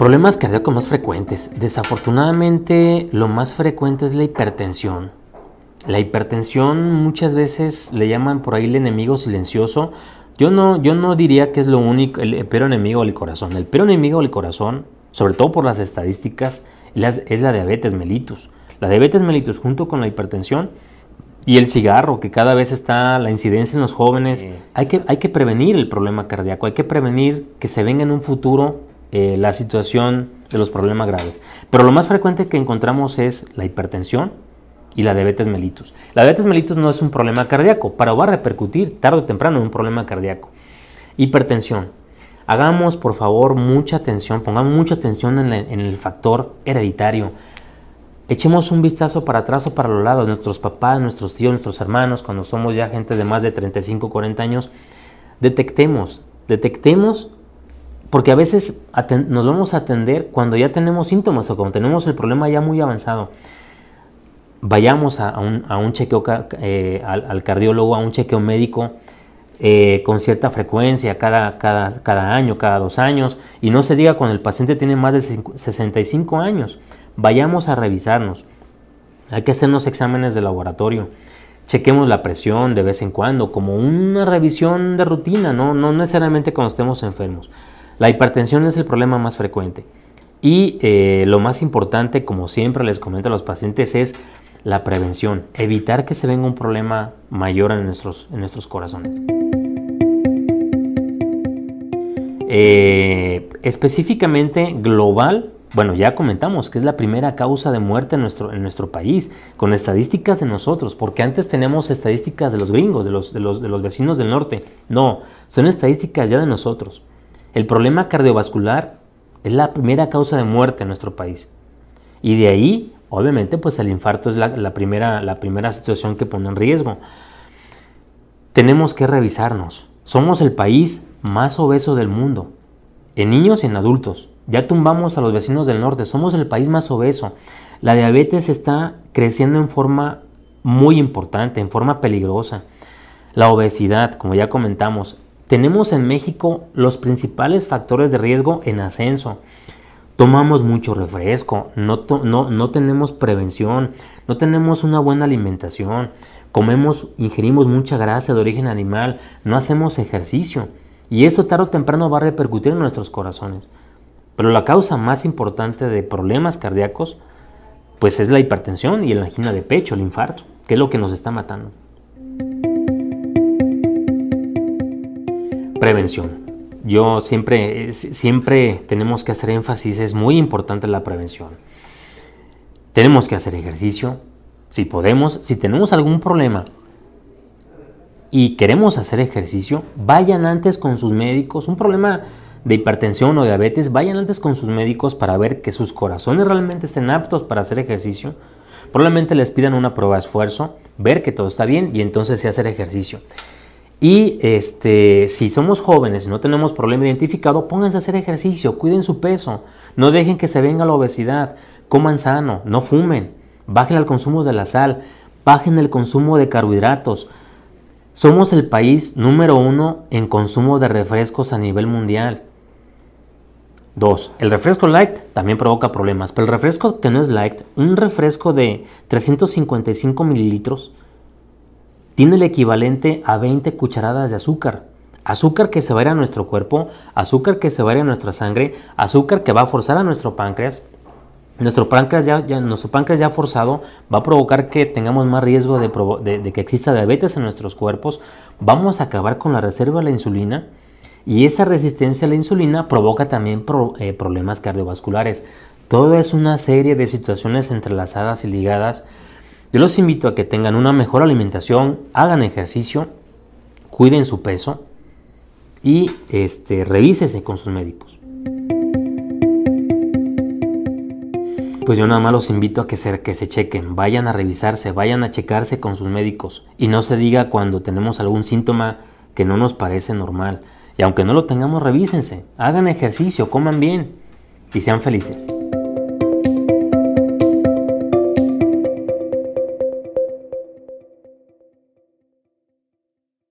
Problemas cardíacos más frecuentes. Desafortunadamente, lo más frecuente es la hipertensión. La hipertensión muchas veces le llaman por ahí el enemigo silencioso. Yo no, yo no diría que es lo único, el peor enemigo del corazón. El peor enemigo del corazón, sobre todo por las estadísticas, es la diabetes mellitus. La diabetes mellitus junto con la hipertensión y el cigarro, que cada vez está la incidencia en los jóvenes. Hay, que, hay que prevenir el problema cardíaco, hay que prevenir que se venga en un futuro eh, la situación de los problemas graves. Pero lo más frecuente que encontramos es la hipertensión y la diabetes mellitus. La diabetes mellitus no es un problema cardíaco, pero va a repercutir tarde o temprano un problema cardíaco. Hipertensión. Hagamos por favor mucha atención, pongamos mucha atención en, en el factor hereditario. Echemos un vistazo para atrás o para los lados, nuestros papás, nuestros tíos, nuestros hermanos, cuando somos ya gente de más de 35, 40 años, detectemos, detectemos porque a veces nos vamos a atender cuando ya tenemos síntomas o cuando tenemos el problema ya muy avanzado. Vayamos a, un, chequeo eh, al, cardiólogo, a un chequeo médico eh, con cierta frecuencia, cada, año, cada dos años. Y no se diga cuando el paciente tiene más de 65 años. Vayamos a revisarnos. Hay que hacernos exámenes de laboratorio chequemos la presión de vez en cuando, como una revisión de rutina, no necesariamente cuando estemos enfermos. La hipertensión es el problema más frecuente y eh, lo más importante, como siempre les comento a los pacientes, es la prevención, evitar que se venga un problema mayor en nuestros, en nuestros corazones. Eh, específicamente global, bueno, ya comentamos que es la primera causa de muerte en nuestro, en nuestro país, con estadísticas de nosotros, porque antes tenemos estadísticas de los gringos, de los, de los vecinos del norte. No, son estadísticas ya de nosotros. El problema cardiovascular es la primera causa de muerte en nuestro país. Y de ahí, obviamente, pues el infarto es la, primera, la primera situación que pone en riesgo. Tenemos que revisarnos. Somos el país más obeso del mundo, en niños y en adultos. Ya tumbamos a los vecinos del norte, somos el país más obeso. La diabetes está creciendo en forma muy importante, en forma peligrosa. La obesidad, como ya comentamos, tenemos en México los principales factores de riesgo en ascenso. Tomamos mucho refresco, no, tenemos prevención, no tenemos una buena alimentación, comemos, ingerimos mucha grasa de origen animal, no hacemos ejercicio. Y eso tarde o temprano va a repercutir en nuestros corazones. Pero la causa más importante de problemas cardíacos, pues es la hipertensión y la angina de pecho, el infarto, que es lo que nos está matando. Prevención. Yo siempre, siempre tenemos que hacer énfasis, es muy importante la prevención. Tenemos que hacer ejercicio, si podemos, si tenemos algún problema y queremos hacer ejercicio, vayan antes con sus médicos, un problema de hipertensión o diabetes, vayan antes con sus médicos para ver que sus corazones realmente estén aptos para hacer ejercicio. Probablemente les pidan una prueba de esfuerzo, ver que todo está bien y entonces se hacer ejercicio. Y este, si somos jóvenes y no tenemos problema identificado, pónganse a hacer ejercicio, cuiden su peso, no dejen que se venga la obesidad, coman sano, no fumen, bajen el consumo de la sal, bajen el consumo de carbohidratos. Somos el país número uno en consumo de refrescos a nivel mundial. Dos, El refresco light también provoca problemas, pero el refresco que no es light, un refresco de 355 mililitros, tiene el equivalente a 20 cucharadas de azúcar. Azúcar que se va a ir a nuestro cuerpo, azúcar que se va a ir a nuestra sangre, azúcar que va a forzar a nuestro páncreas. Nuestro páncreas ya, nuestro páncreas ya forzado va a provocar que tengamos más riesgo de, que exista diabetes en nuestros cuerpos. Vamos a acabar con la reserva de la insulina y esa resistencia a la insulina provoca también eh, problemas cardiovasculares. Todo es una serie de situaciones entrelazadas y ligadas yo los invito a que tengan una mejor alimentación, hagan ejercicio, cuiden su peso y este, con sus médicos. Pues yo nada más los invito a que se, que se chequen, vayan a revisarse, vayan a checarse con sus médicos y no se diga cuando tenemos algún síntoma que no nos parece normal. Y aunque no lo tengamos, revísense, hagan ejercicio, coman bien y sean felices.